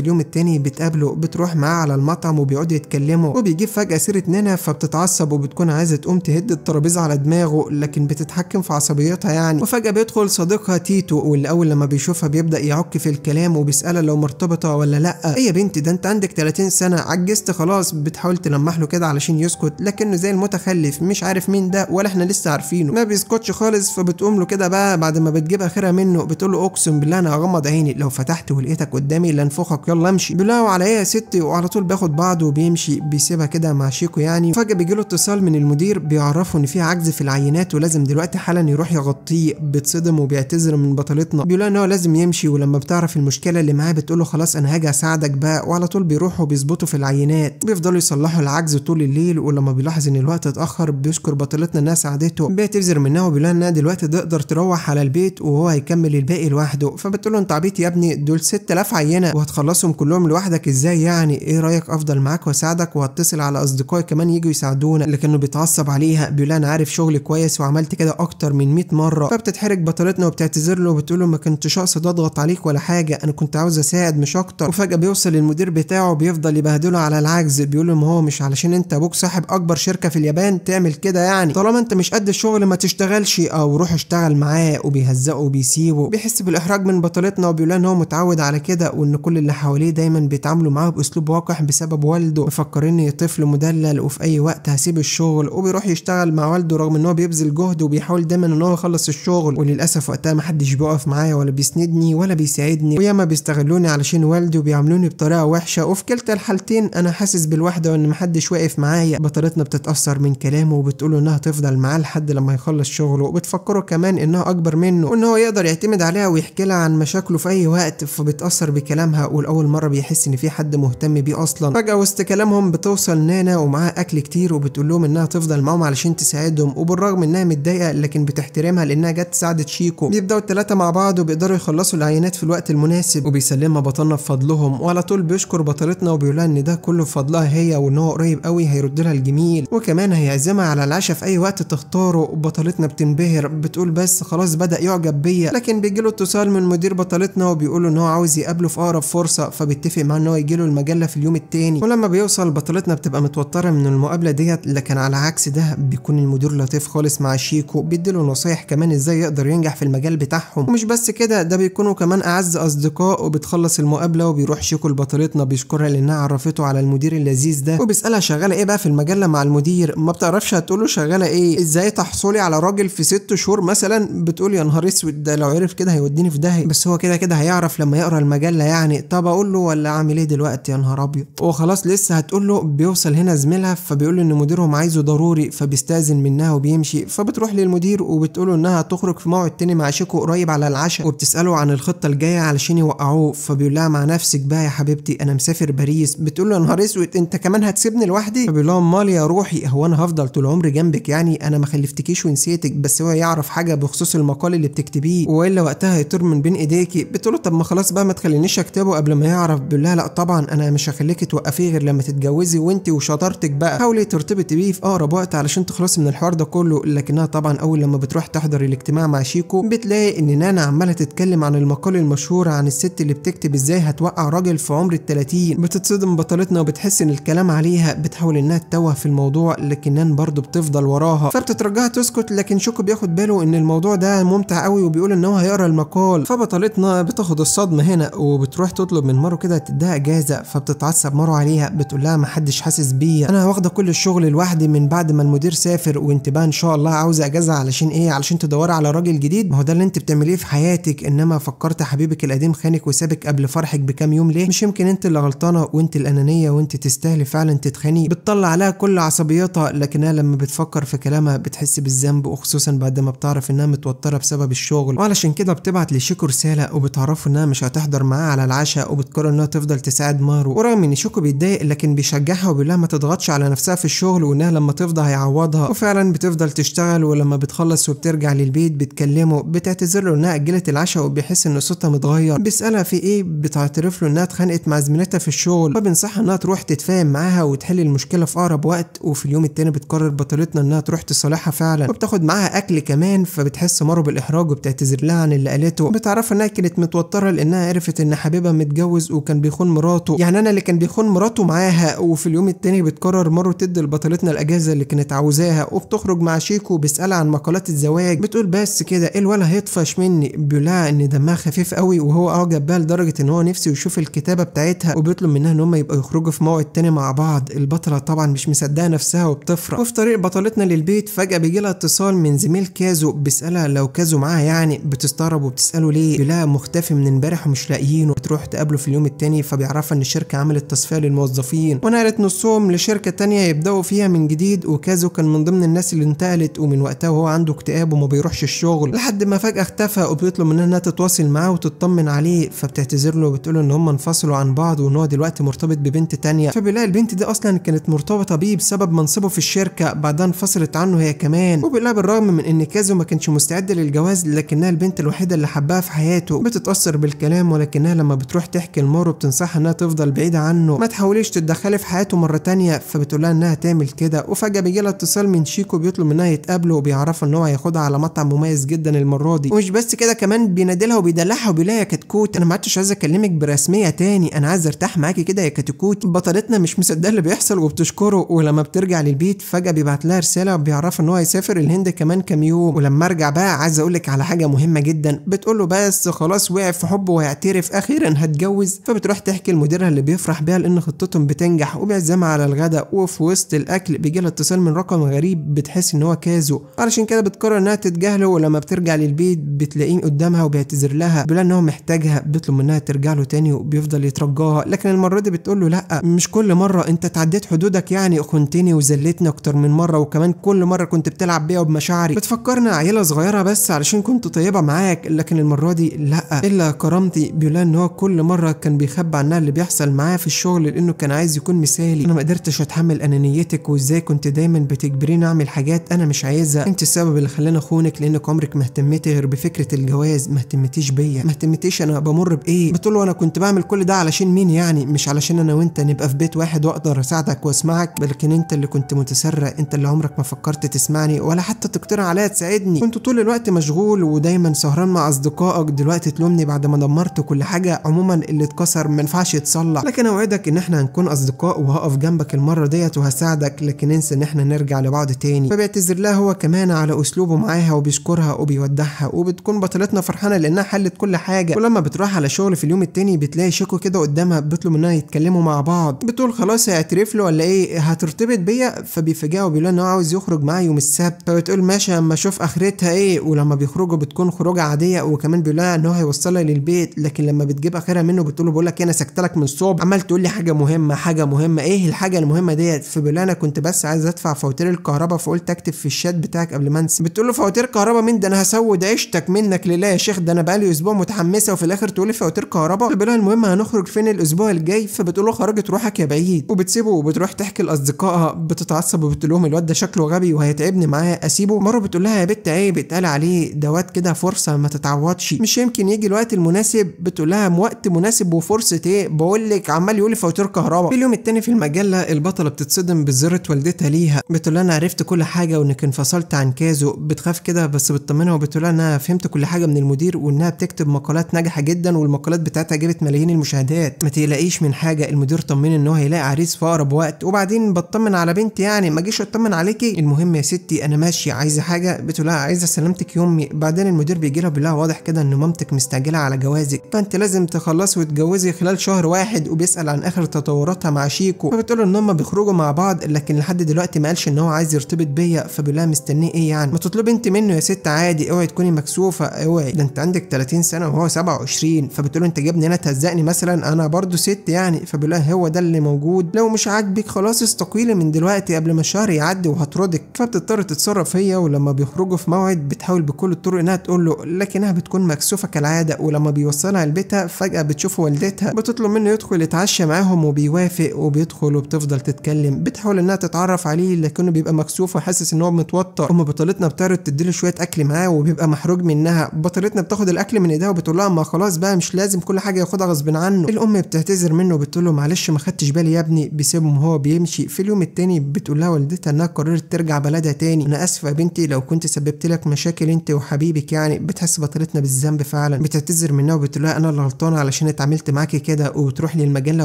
اليوم التاني بتقابله بتروح معاه على المطعم وبيقعدوا يتكلموا وبيجيب فجأة سيرة نانا فبتتعصب وبتكون عايزة تقوم تهد الترابيزة على دماغه لكن بتتحكم في عصبيتها يعني وفجأة بيدخل صديقها تيتو واللي أول لما بيشوفها بيبدأ يعك في الكلام وبيسألها لو مرتبطة ولا لأ إيه يا بنتي ده أنت عندك 30 سنة عجزت خلاص بتحاول تلمح له كده علشان يسكت لكنه زي المتخلف مش عارف مين ده ولا احنا لسه عارفينه ما بيسكتش خالص فبتقوم له كده بقى بعد ما بتجيب آخرها منه بتقول له أقسم بالله أنا هغمض عيني لو فتحت ولقيتك قدامي انفخك يلا امشي بيقول لها وعلى ايه يا ستي وعلى طول باخد بعضه وبيمشي بيسيبها كده مع شيكو يعني فجاه له اتصال من المدير بيعرفه ان في عجز في العينات ولازم دلوقتي حالا يروح يغطيه بيتصدم وبيعتذر من بطلتنا بيقول ان هو لازم يمشي ولما بتعرف المشكله اللي معاه بتقول له خلاص انا هاجي اساعدك بقى وعلى طول بيروحوا وبيظبطه في العينات بيفضلوا يصلحوا العجز طول الليل ولما بيلاحظ ان الوقت اتاخر بيشكر بطلتنا انها ساعدته بيعتذر منها وبيقول انها دلوقتي تقدر تروح على البيت وهو هيكمل الباقي لوحده فبتقول له انت عبيط يا ابني دول 6000 عينه وهتخلصهم كلهم لوحدك ازاي يعني ايه رايك افضل معاك واساعدك وهتصل على اصدقائي كمان يجوا يساعدونا اللي كانوا بيتعصب عليها بيقول انا عارف شغلي كويس وعملت كده اكتر من 100 مره فبتتحرج بطلتنا وبتعتذر له وبتقول له ما كنتش اقصد اضغط عليك ولا حاجه انا كنت عاوز اساعد مش اكتر وفجاه بيوصل المدير بتاعه بيفضل يبهدله على العجز بيقول له ما هو مش علشان انت ابوك صاحب اكبر شركه في اليابان تعمل كده يعني طالما انت مش قد الشغل ما تشتغلش او روح اشتغل معاه وبيهزقه وبيسيبه بيحس بالاحراج من بطلتنا بيقول ان هو متعود على كده وان كل اللي حواليه دايما بيتعاملوا معاه باسلوب وقح بسبب والده مفكريني طفل مدلل وفي اي وقت هسيب الشغل وبيروح يشتغل مع والده رغم ان هو بيبذل جهد وبيحاول دايما ان هو يخلص الشغل وللاسف وقتها محدش بيقف معايا ولا بيسندني ولا بيساعدني وياما بيستغلوني علشان والدي وبيعاملوني بطريقه وحشه وفي كلتا الحالتين انا حاسس بالوحده وان محدش واقف معايا بطلتنا بتتاثر من كلامه وبتقوله انها تفضل معاه لحد لما يخلص شغله وبتفكره كمان انها اكبر منه وان هو يقدر يعتمد عليها ويحكي لها عن مشاكله في في اي وقت فبتاثر بكلامها ولاول مره بيحس ان في حد مهتم بيه اصلا فجاه وسط كلامهم بتوصل نانا ومعاها اكل كتير وبتقول لهم انها تفضل معاهم علشان تساعدهم وبالرغم انها متضايقه لكن بتحترمها لانها جت ساعدت شيكو بيبداوا الثلاثه مع بعض وبيقدروا يخلصوا العينات في الوقت المناسب وبيسلمها بطلنا بفضلهم وعلى طول بيشكر بطلتنا وبيقولها ان ده كله بفضلها هي وان هو قريب قوي هيرد لها الجميل وكمان هيعزمها على العشاء في اي وقت تختاره بطلتنا بتنبهر بتقول بس خلاص بدا يعجب بيا لكن له اتصال من مدير بطلتنا نوى بيقول له ان هو عاوز يقابله في اقرب فرصه فبيتفق معاه ان هو يجي له المجله في اليوم التاني ولما بيوصل بطلتنا بتبقى متوتره من المقابله ديت لكن على عكس ده بيكون المدير لطيف خالص مع شيكو بيديله نصايح كمان ازاي يقدر ينجح في المجال بتاعهم ومش بس كده ده بيكونوا كمان اعز اصدقاء وبتخلص المقابله وبيروح شيكو لبطلتنا بيشكرها لانها عرفته على المدير اللذيذ ده وبيسالها شغاله ايه بقى في المجله مع المدير ما بتعرفش هتقول له شغاله ايه ازاي تحصلي على راجل في ست شهور مثلا بتقول يا نهار اسود ده لو عرف كده هيوديني في داهيه بس هو كده كده كده هيعرف لما يقرا المجله يعني طب اقول له ولا اعمل ايه دلوقتي يا نهار ابيض وخلاص لسه هتقول له بيوصل هنا زميلها فبيقول له ان مديرهم عايزه ضروري فبيستاذن منها وبيمشي فبتروح للمدير وبتقول له انها هتخرج في موعد تاني مع شيكو قريب على العشاء وبتساله عن الخطه الجايه علشان يوقعوه فبيقول لها مع نفسك بقى يا حبيبتي انا مسافر باريس بتقول له يا نهار اسود انت كمان هتسيبني لوحدي فبيقول لها امال يا روحي هو انا هفضل طول عمري جنبك يعني انا ما خلفتكيش ونسيتك بس هو يعرف حاجه بخصوص المقال اللي بتكتبيه والا وقتها هيطير من بين ايديكي قلت له طب ما خلاص بقى ما تخلينيش اكتبه قبل ما يعرف بيقول لها لا طبعا انا مش هخليكي توقفيه غير لما تتجوزي وانت وشطارتك بقى حاولي ترتبطي بيه في اقرب وقت علشان تخلصي من الحوار ده كله لكنها طبعا اول لما بتروح تحضر الاجتماع مع شيكو بتلاقي ان نانا عماله تتكلم عن المقال المشهور عن الست اللي بتكتب ازاي هتوقع راجل في عمر ال 30 بتتصدم بطلتنا وبتحس ان الكلام عليها بتحاول انها تتوه في الموضوع لكن نان برضه بتفضل وراها فبتترجاها تسكت لكن شيكو بياخد باله ان الموضوع ده ممتع قوي وبيقول ان هو هيقرا المقال فبطلتنا لما بتاخد الصدمة هنا وبتروح تطلب من مارو كده تديها اجازة فبتتعصب مارو عليها بتقول لها محدش حاسس بيا انا واخدة كل الشغل لوحدي من بعد ما المدير سافر وانت بقى ان شاء الله عاوزة اجازة علشان ايه علشان تدوري على راجل جديد ما هو ده اللي انت بتعمليه في حياتك انما فكرت حبيبك القديم خانك وسابك قبل فرحك بكام يوم ليه مش يمكن انت اللي غلطانة وانت الانانية وانت تستاهلي فعلا تتخاني بتطلع عليها كل عصبيتها لكنها لما بتفكر في كلامها بتحس بالذنب وخصوصا بعد ما بتعرف انها متوترة بسبب الشغل وعلشان كده بتبعت لشيكو رسالة بتعرفه انها مش هتحضر معاه على العشاء وبتقرر انها تفضل تساعد مارو ورغم ان شوكو بيتضايق لكن بيشجعها وبيقول لها ما تضغطش على نفسها في الشغل وانها لما تفضى هيعوضها وفعلا بتفضل تشتغل ولما بتخلص وبترجع للبيت بتكلمه بتعتذر له انها اجلت العشاء وبيحس ان صوتها متغير بيسالها في ايه بتعترف له انها اتخانقت مع زميلتها في الشغل فبنصحها انها تروح تتفاهم معاها وتحل المشكله في اقرب وقت وفي اليوم التاني بتقرر بطلتنا انها تروح تصالحها فعلا وبتاخد معاها اكل كمان فبتحس مارو بالاحراج وبتعتذر لها عن اللي قالته بتعرفها انها كانت متوتره لانها عرفت ان حبيبها متجوز وكان بيخون مراته يعني انا اللي كان بيخون مراته معاها وفي اليوم التاني بتقرر مرة تدي لبطلتنا الاجازه اللي كانت عاوزاها وبتخرج مع شيكو بيسالها عن مقالات الزواج بتقول بس كده ايه الولا هيطفش مني بيقولها ان دمها خفيف قوي وهو اعجب بها لدرجه ان هو نفسه يشوف الكتابه بتاعتها وبيطلب منها ان هم يبقوا يخرجوا في موعد تاني مع بعض البطله طبعا مش مصدقه نفسها وبتفرح وفي طريق بطلتنا للبيت فجاه بيجي لها اتصال من زميل كازو بيسالها لو كازو معاها يعني بتستغرب وبتساله ليه مختفي من امبارح ومش لاقيينه تروح تقابله في اليوم التاني فبيعرفها ان الشركه عملت تصفيه للموظفين ونقلت نصهم لشركه تانية يبداوا فيها من جديد وكازو كان من ضمن الناس اللي انتقلت ومن وقتها وهو عنده اكتئاب وما بيروحش الشغل لحد ما فجاه اختفى وبيطلب منها انها تتواصل معاه وتطمن عليه فبتعتذر له وبتقول ان هم انفصلوا عن بعض وان هو دلوقتي مرتبط ببنت تانية فبيلاقي البنت دي اصلا كانت مرتبطه بيه بسبب منصبه في الشركه بعدها انفصلت عنه هي كمان وبيلاقي بالرغم من ان كازو ما كانش مستعد للجواز لكنها البنت الوحيده اللي حبها في حياته بتتأثر بالكلام ولكنها لما بتروح تحكي لمارو بتنصحها انها تفضل بعيدة عنه ما تحاوليش تتدخلي في حياته مرة تانية فبتقولها انها تعمل كده وفجأة بيجي لها اتصال من شيكو بيطلب منها يتقابلوا وبيعرفوا ان هو هياخدها على مطعم مميز جدا المرة دي ومش بس كده كمان بينادلها وبيدلعها وبيلاقي يا كتكوت انا ما عدتش عايز اكلمك برسمية تاني انا عايز ارتاح معاكي كده يا كتكوت بطلتنا مش مصدقة اللي بيحصل وبتشكره ولما بترجع للبيت فجأة بيبعت لها رسالة وبيعرفها ان هو هيسافر الهند كمان كام يوم ولما ارجع بقى عايز اقول لك على حاجة مهمة جدا بتقول له بس خلاص وقع في حبه وهيعترف اخيرا هتجوز فبتروح تحكي لمديرها اللي بيفرح بيها لان خطتهم بتنجح وبيعزمها على الغداء وفي وسط الاكل بيجي لها اتصال من رقم غريب بتحس ان هو كازو علشان كده بتقرر انها تتجاهله ولما بترجع للبيت بتلاقيه قدامها وبيعتذر لها بيقول ان هو محتاجها بيطلب منها ترجع له تاني وبيفضل يترجاها لكن المره دي بتقول له لا مش كل مره انت تعديت حدودك يعني خنتني وذلتني اكتر من مره وكمان كل مره كنت بتلعب بيا وبمشاعري بتفكرنا عيله صغيره بس علشان كنت طيبه معاك لكن المره دي لا الا كرامتي بيقولها ان هو كل مره كان بيخبي عنها اللي بيحصل معاه في الشغل لانه كان عايز يكون مثالي انا ما قدرتش اتحمل انانيتك وازاي كنت دايما بتجبريني اعمل حاجات انا مش عايزها انت السبب اللي خلاني اخونك لانك عمرك ما اهتميتي غير بفكره الجواز ما اهتمتيش بيا ما اهتمتيش انا بمر بايه بتقول له انا كنت بعمل كل ده علشان مين يعني مش علشان انا وانت نبقى في بيت واحد واقدر اساعدك واسمعك لكن انت اللي كنت متسرق انت اللي عمرك ما فكرت تسمعني ولا حتى تقترح عليا تساعدني كنت طول الوقت مشغول ودايما سهران مع اصدقائك دلوقتي تلوم ظلمني بعد ما دمرت كل حاجه عموما اللي اتكسر ما ينفعش يتصلح لكن اوعدك ان احنا هنكون اصدقاء وهقف جنبك المره ديت وهساعدك لكن انسى ان احنا نرجع لبعض تاني فبيعتذر لها هو كمان على اسلوبه معاها وبيشكرها وبيودعها وبتكون بطلتنا فرحانه لانها حلت كل حاجه ولما بتروح على شغل في اليوم التاني بتلاقي شيكو كده قدامها بيطلب منها يتكلموا مع بعض بتقول خلاص هيعترف له ولا ايه هترتبط بيا فبيفاجئها وبيقول ان هو عاوز يخرج معاها يوم السبت فبتقول ماشي اما اشوف اخرتها ايه ولما بيخرجوا بتكون خروجه عاديه وكمان بيقول لها ان هو توصلها للبيت لكن لما بتجيب اخرها منه بتقول له بقول لك إيه، انا سكتلك من الصبح عمال تقول لي حاجه مهمه حاجه مهمه ايه الحاجه المهمه ديت فبيقول انا كنت بس عايز ادفع فواتير الكهرباء فقلت اكتب في الشات بتاعك قبل ما انسى بتقول له فواتير كهرباء مين ده انا هسود عيشتك منك لله يا شيخ ده انا بقالي اسبوع متحمسه وفي الاخر تقول لي فواتير كهرباء بقول لها المهم هنخرج فين الاسبوع الجاي فبتقول له خرجت روحك يا بعيد وبتسيبه وبتروح تحكي لاصدقائها بتتعصب وبتقول لهم الواد ده شكله غبي وهيتعبني معاه اسيبه مره بتقول لها يا بت عيب اتقال عليه دوات كده فرصه ما تتعوضش مش يمكن يجي الوقت المناسب بتقول لها وقت مناسب وفرصه ايه بقول لك عمال يقول لي فواتير كهرباء في اليوم التاني في المجله البطله بتتصدم بزياره والدتها ليها بتقول لها انا عرفت كل حاجه وانك انفصلت عن كازو بتخاف كده بس بتطمنها وبتقول لها انا فهمت كل حاجه من المدير وانها بتكتب مقالات ناجحه جدا والمقالات بتاعتها جابت ملايين المشاهدات ما تقلقيش من حاجه المدير طمني ان هو هيلاقي عريس في اقرب وقت وبعدين بطمن على بنتي يعني ما اجيش اطمن عليكي المهم يا ستي انا ماشي عايزه حاجه بتقول لها عايزه سلامتك امي بعدين المدير بيجي لها بيقول لها واضح كده ان مامتك مستعجله على جوازك فانت لازم تخلصي وتتجوزي خلال شهر واحد وبيسال عن اخر تطوراتها مع شيكو فبتقول ان هم بيخرجوا مع بعض لكن لحد دلوقتي ما قالش ان هو عايز يرتبط بيا فبيقول لها مستنيه ايه يعني ما تطلبي انت منه يا ست عادي اوعي تكوني مكسوفه اوعي ده انت عندك 30 سنه وهو 27 فبتقول انت جايبني هنا تهزقني مثلا انا برضه ست يعني فبيقول لها هو ده اللي موجود لو مش عاجبك خلاص استقيلي من دلوقتي قبل ما الشهر يعدي وهطردك فبتضطر تتصرف هي ولما بيخرجوا في موعد بتحاول بكل الطرق انها تقول له لكنها بتكون مكسوفه كالعاده العادة ولما بيوصلها لبيتها فجأة بتشوف والدتها بتطلب منه يدخل يتعشى معاهم وبيوافق وبيدخل وبتفضل تتكلم بتحاول انها تتعرف عليه لكنه بيبقى مكسوف وحاسس ان هو متوتر ام بطلتنا بتعرض تديله شوية اكل معاه وبيبقى محروج منها بطلتنا بتاخد الاكل من ايديها وبتقول لها ما خلاص بقى مش لازم كل حاجة ياخدها غصب عنه الام بتعتذر منه وبتقول له معلش ما خدتش بالي يا ابني بيسيبهم هو بيمشي في اليوم التاني بتقول لها والدتها انها قررت ترجع بلدها تاني انا اسفة يا بنتي لو كنت سببت لك مشاكل انت وحبيبك يعني بتحس بطلتنا بالذنب فعلا بتعتذر منها وبتقول لها انا اللي غلطانه علشان اتعاملت معاكي كده وبتروح للمجله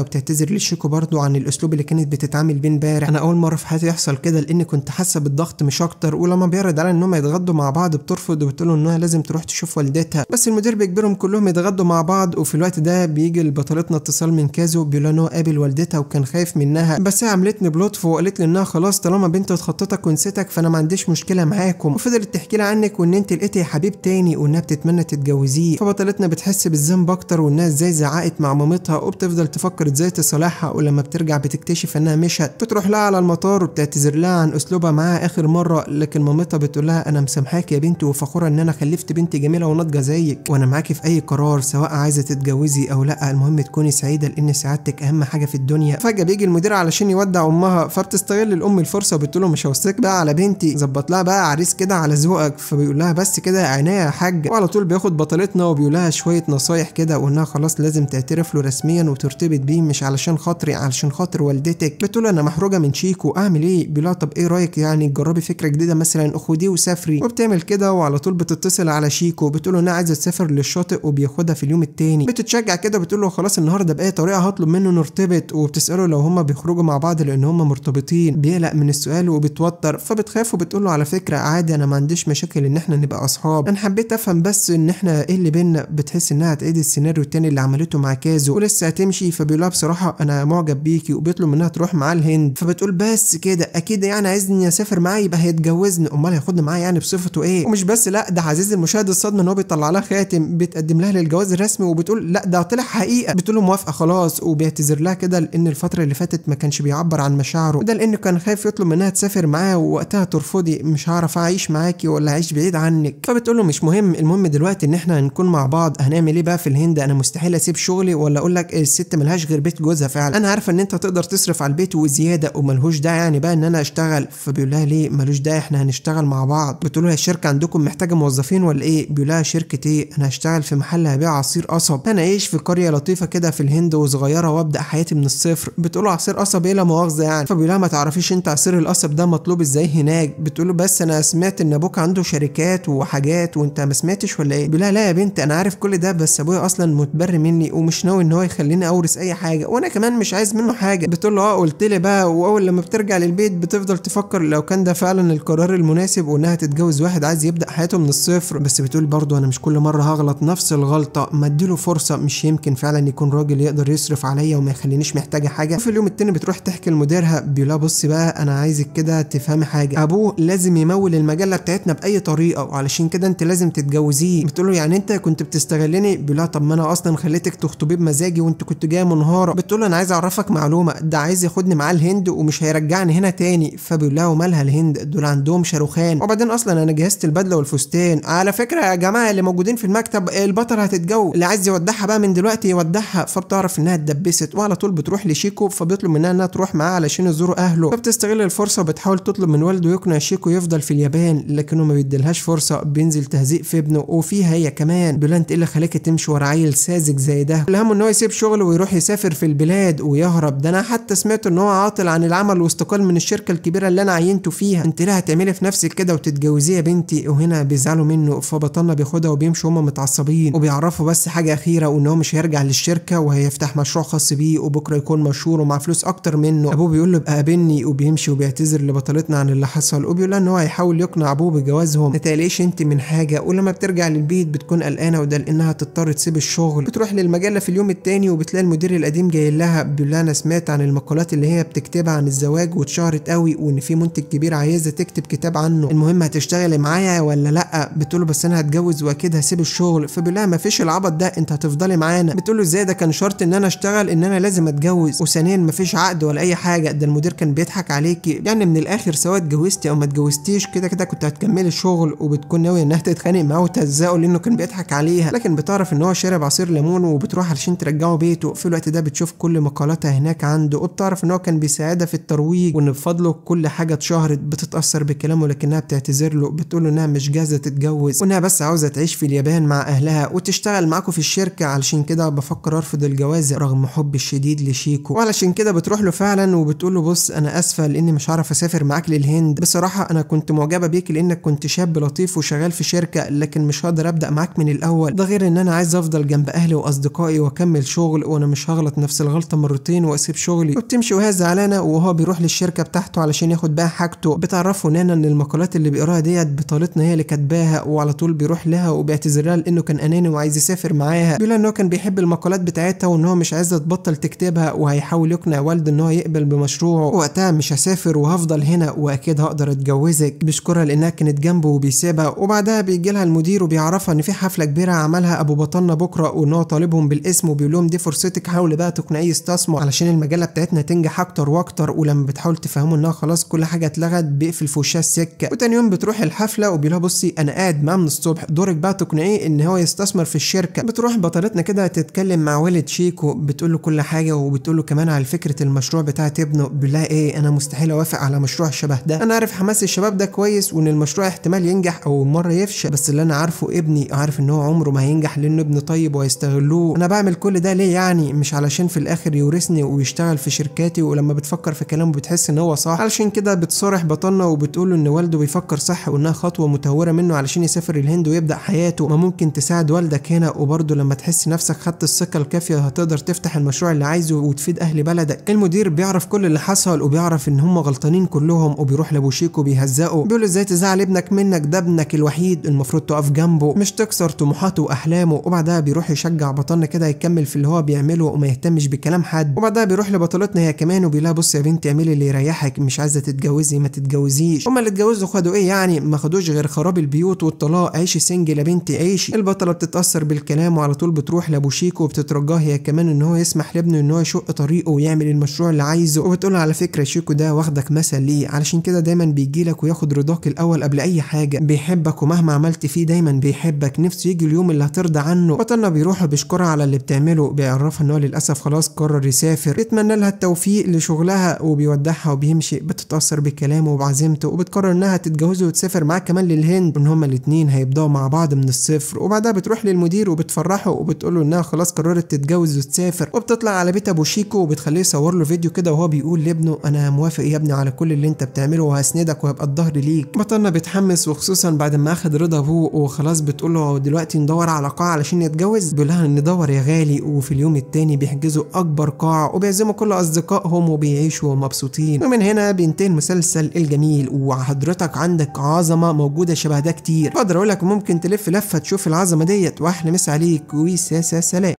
وبتعتذر للشيكو برضو عن الاسلوب اللي كانت بتتعامل بيه امبارح انا اول مره في حياتي يحصل كده لان كنت حاسه بالضغط مش اكتر ولما بيعرض عليها انهم يتغدوا مع بعض بترفض وبتقول له انها لازم تروح تشوف والدتها بس المدير بيجبرهم كلهم يتغدوا مع بعض وفي الوقت ده بيجي لبطلتنا اتصال من كازو بيقول انه قابل والدتها وكان خايف منها بس هي عملتني بلطف وقالت لي انها خلاص طالما بنت اتخطتك ونسيتك فانا ما عنديش مشكله معاكم وفضلت تحكي لي عنك وان انت لقيتي حبيب تاني وانها بتتمنى تتجوزيه بطلتنا بتحس بالذنب اكتر وانها ازاي زعقت مع مامتها وبتفضل تفكر ازاي تصالحها ولما بترجع بتكتشف انها مشت بتروح لها على المطار وبتعتذر لها عن اسلوبها معاها اخر مره لكن مامتها بتقول لها انا مسامحاك يا بنتي وفخوره ان انا خلفت بنت جميله وناضجه زيك وانا معاكي في اي قرار سواء عايزه تتجوزي او لا المهم تكوني سعيده لان سعادتك اهم حاجه في الدنيا فجاه بيجي المدير علشان يودع امها فبتستغل الام الفرصه وبتقول له مش هوصيك بقى على بنتي ظبط لها بقى عريس كده على ذوقك فبيقول لها بس كده عينيا يا حاج وعلى طول بياخد بطلتنا وبي بيقول لها شويه نصايح كده وانها خلاص لازم تعترف له رسميا وترتبط بيه مش علشان خاطري علشان خاطر والدتك بتقول انا محروجه من شيكو اعمل ايه بيقول لها طب ايه رايك يعني تجربي فكره جديده مثلا خديه وسافري وبتعمل كده وعلى طول بتتصل على شيكو بتقول له انها عايزه تسافر للشاطئ وبياخدها في اليوم التاني بتتشجع كده بتقول له خلاص النهارده باي طريقه هطلب منه نرتبط وبتساله لو هما بيخرجوا مع بعض لان هما مرتبطين بيقلق من السؤال وبتوتر فبتخاف وبتقول له على فكره عادي انا ما عنديش مشاكل ان احنا نبقى اصحاب انا حبيت افهم بس ان احنا ايه اللي بينا لان بتحس انها هتعيد السيناريو التاني اللي عملته مع كازو ولسه هتمشي فبيقولها بصراحه انا معجب بيكي وبيطلب منها تروح معاه الهند فبتقول بس كده اكيد يعني عايزني اسافر معاه يبقى هيتجوزني امال هياخدني معاه يعني بصفته ايه ومش بس لا ده عزيز المشاهد الصدمه ان هو بيطلع لها خاتم بتقدم لها للجواز الرسمي وبتقول لا ده طلع حقيقه بتقول له موافقه خلاص وبيعتذر لها كده لان الفتره اللي فاتت ما كانش بيعبر عن مشاعره وده لانه كان خايف يطلب منها تسافر معاه ووقتها ترفضي مش هعرف اعيش معاكي ولا اعيش بعيد عنك فبتقول له مش مهم المهم دلوقتي ان احنا هنكون مع مع بعض هنعمل ايه بقى في الهند انا مستحيل اسيب شغلي ولا اقول لك الست ملهاش غير بيت جوزها فعلا انا عارفه ان انت تقدر تصرف على البيت وزياده وملهوش داعي يعني بقى ان انا اشتغل فبيقول لها ليه ملوش داعي احنا هنشتغل مع بعض بتقول لها الشركه عندكم محتاجه موظفين ولا ايه بيقول لها شركه ايه انا هشتغل في محل هبيع عصير قصب انا اعيش في قريه لطيفه كده في الهند وصغيره وابدا حياتي من الصفر بتقول له عصير قصب ايه لا مؤاخذه يعني فبيقول لها ما تعرفيش انت عصير القصب ده مطلوب ازاي هناك بتقول له بس انا سمعت ان ابوك عنده شركات وحاجات وانت ما سمعتش ولا ايه بيقول لها لا يا بنت انا عارف كل ده بس ابويا اصلا متبر مني ومش ناوي ان هو يخليني اورث اي حاجه وانا كمان مش عايز منه حاجه بتقول له اه قلت لي بقى واول لما بترجع للبيت بتفضل تفكر لو كان ده فعلا القرار المناسب وانها تتجوز واحد عايز يبدا حياته من الصفر بس بتقول برضه انا مش كل مره هغلط نفس الغلطه ما اديله فرصه مش يمكن فعلا يكون راجل يقدر يصرف عليا وما يخلينيش محتاجه حاجه وفي اليوم التاني بتروح تحكي لمديرها بيقول بصي بقى انا عايزك كده تفهمي حاجه ابوه لازم يمول المجله بتاعتنا باي طريقه وعلشان كده انت لازم تتجوزيه بتقول له يعني انت كنت كنت بتستغلني بيقول لها طب ما انا اصلا خليتك تخطبيه بمزاجي وانت كنت جايه منهاره بتقول له انا عايز اعرفك معلومه ده عايز ياخدني معاه الهند ومش هيرجعني هنا تاني فبيقول لها ومالها الهند دول عندهم شاروخان وبعدين اصلا انا جهزت البدله والفستان على فكره يا جماعه اللي موجودين في المكتب البطل هتتجوز اللي عايز يودعها بقى من دلوقتي يودعها فبتعرف انها اتدبست وعلى طول بتروح لشيكو فبيطلب منها انها تروح معاه علشان يزور اهله فبتستغل الفرصه وبتحاول تطلب من والده يقنع شيكو يفضل في اليابان لكنه ما بيديلهاش فرصه بينزل تهزيق في ابنه وفيها هي كمان بالله انت ايه اللي خلاك تمشي ورا عيل ساذج زي ده اللي همه ان هو يسيب شغله ويروح يسافر في البلاد ويهرب ده انا حتى سمعت ان هو عاطل عن العمل واستقال من الشركه الكبيره اللي انا عينته فيها انت ليه هتعملي في نفسك كده وتتجوزيه بنتي وهنا بيزعلوا منه فبطلنا بياخدها وبيمشوا هما متعصبين وبيعرفوا بس حاجه اخيره وان هو مش هيرجع للشركه وهيفتح مشروع خاص بيه وبكره يكون مشهور ومع فلوس اكتر منه ابوه بيقول له ابقى قابلني وبيمشي وبيعتذر لبطلتنا عن اللي حصل وبيقول لها ان هو هيحاول يقنع ابوه بجوازهم ما تقلقيش انت من حاجه ولما بترجع للبيت بتكون قلقانه هنا وده لانها تضطر تسيب الشغل بتروح للمجله في اليوم التاني وبتلاقي المدير القديم جاي لها بيقول لها انا سمعت عن المقالات اللي هي بتكتبها عن الزواج واتشهرت قوي وان في منتج كبير عايزه تكتب كتاب عنه المهم هتشتغلي معايا ولا لا بتقول له بس انا هتجوز واكيد هسيب الشغل فبيقول لها مفيش العبط ده انت هتفضلي معانا بتقول له ازاي ده كان شرط ان انا اشتغل ان انا لازم اتجوز وثانيا مفيش عقد ولا اي حاجه ده المدير كان بيضحك عليكي يعني من الاخر سواء اتجوزتي او ما اتجوزتيش كده كده كنت هتكملي الشغل وبتكون ناويه انها تتخانق معاه وتهزقه لانه كان بيضحك عليك عليها لكن بتعرف ان هو شارب عصير ليمون وبتروح علشان ترجعه بيته في الوقت ده بتشوف كل مقالاتها هناك عنده وبتعرف ان هو كان بيساعدها في الترويج وان بفضله كل حاجه اتشهرت بتتاثر بكلامه لكنها بتعتذر له بتقول له انها مش جاهزه تتجوز وانها بس عاوزه تعيش في اليابان مع اهلها وتشتغل معاكم في الشركه علشان كده بفكر ارفض الجواز رغم حبي الشديد لشيكو وعلشان كده بتروح له فعلا وبتقول له بص انا اسفه لاني مش هعرف اسافر معاك للهند بصراحه انا كنت معجبه بيك لانك كنت شاب لطيف وشغال في شركه لكن مش هقدر ابدا معاك من الاول الاول ده غير ان انا عايز افضل جنب اهلي واصدقائي واكمل شغل وانا مش هغلط نفس الغلطه مرتين واسيب شغلي وبتمشي وهي زعلانه وهو بيروح للشركه بتاعته علشان ياخد بيها حاجته بتعرفه نانا ان المقالات اللي بيقراها ديت بطالتنا هي اللي كاتباها وعلى طول بيروح لها وبيعتذر لها لانه كان اناني وعايز يسافر معاها بيقول ان هو كان بيحب المقالات بتاعتها وان هو مش عايزها تبطل تكتبها وهيحاول يقنع والده ان هو يقبل بمشروعه وقتها مش هسافر وهفضل هنا واكيد هقدر اتجوزك بيشكرها لانها كانت جنبه وبيسيبها وبعدها بيجي لها المدير وبيعرفها ان في حفله كبيره كبيرة عملها أبو بطلنا بكرة وإن هو طالبهم بالاسم وبيقول لهم دي فرصتك حاول بقى تقنعيه يستثمر علشان المجلة بتاعتنا تنجح أكتر وأكتر ولما بتحاول تفهمه إنها خلاص كل حاجة اتلغت بيقفل في وشها السكة وتاني يوم بتروح الحفلة وبيقول بصي أنا قاعد معاه من الصبح دورك بقى تقنعيه إن هو يستثمر في الشركة بتروح بطلتنا كده تتكلم مع والد شيكو بتقول له كل حاجة وبتقول له كمان على فكرة المشروع بتاعت ابنه بيقول لها إيه أنا مستحيل أوافق على مشروع شبه ده أنا عارف حماس الشباب ده كويس وإن المشروع احتمال ينجح أو مرة يفشل بس اللي أنا عارفه ابني عارف إن هو عمره ما هينجح لانه ابن طيب وهيستغلوه انا بعمل كل ده ليه يعني مش علشان في الاخر يورثني ويشتغل في شركاتي ولما بتفكر في كلامه بتحس ان هو صح علشان كده بتصارح بطنه وبتقول ان والده بيفكر صح وانها خطوه متهوره منه علشان يسافر الهند ويبدا حياته ما ممكن تساعد والدك هنا وبرده لما تحس نفسك خدت الثقه الكافيه هتقدر تفتح المشروع اللي عايزه وتفيد اهل بلدك المدير بيعرف كل اللي حصل وبيعرف ان هم غلطانين كلهم وبيروح لابو شيكو بيهزقه بيقول ازاي تزعل ابنك منك ده ابنك الوحيد المفروض تقف جنبه مش تكسر طموحه طموحاته واحلامه وبعدها بيروح يشجع بطلنا كده يكمل في اللي هو بيعمله وما يهتمش بكلام حد وبعدها بيروح لبطلتنا هي كمان وبيقول لها بص يا بنتي اعملي اللي يريحك مش عايزه تتجوزي ما تتجوزيش هما اللي اتجوزوا خدوا ايه يعني ما خدوش غير خراب البيوت والطلاق عيشي سنجل يا بنتي عيشي البطله بتتاثر بالكلام وعلى طول بتروح لابو شيكو وبتترجاه هي كمان ان هو يسمح لابنه ان هو يشق طريقه ويعمل المشروع اللي عايزه وبتقول على فكره شيكو ده واخدك مثل ليه علشان كده دايما لك وياخد رضاك الاول قبل اي حاجه بيحبك ومهما عملت فيه دايما بيحبك نفسه يجي هيجي اليوم اللي هترضى عنه بطلنا بيروح بيشكرها على اللي بتعمله بيعرفها ان هو للاسف خلاص قرر يسافر بيتمنى لها التوفيق لشغلها وبيودعها وبيمشي بتتاثر بكلامه وبعزيمته وبتقرر انها تتجوزه وتسافر معاه كمان للهند وان هما الاتنين هيبداوا مع بعض من الصفر وبعدها بتروح للمدير وبتفرحه وبتقول له انها خلاص قررت تتجوز وتسافر وبتطلع على بيت ابو شيكو وبتخليه يصور له فيديو كده وهو بيقول لابنه انا موافق يا ابني على كل اللي انت بتعمله وهسندك وهبقى الظهر ليك بطلنا بيتحمس وخصوصا بعد ما اخد رضا ابوه وخلاص بتقول له دلوقتي دلوقتي ندور على قاعه علشان نتجوز بيقول لها ندور يا غالي وفي اليوم التاني بيحجزوا اكبر قاعه وبيعزموا كل اصدقائهم وبيعيشوا مبسوطين ومن هنا بينتهي المسلسل الجميل وحضرتك عندك عظمه موجوده شبه ده كتير بقدر اقول لك ممكن تلف لفه تشوف العظمه ديت واحلى مسا عليك سلام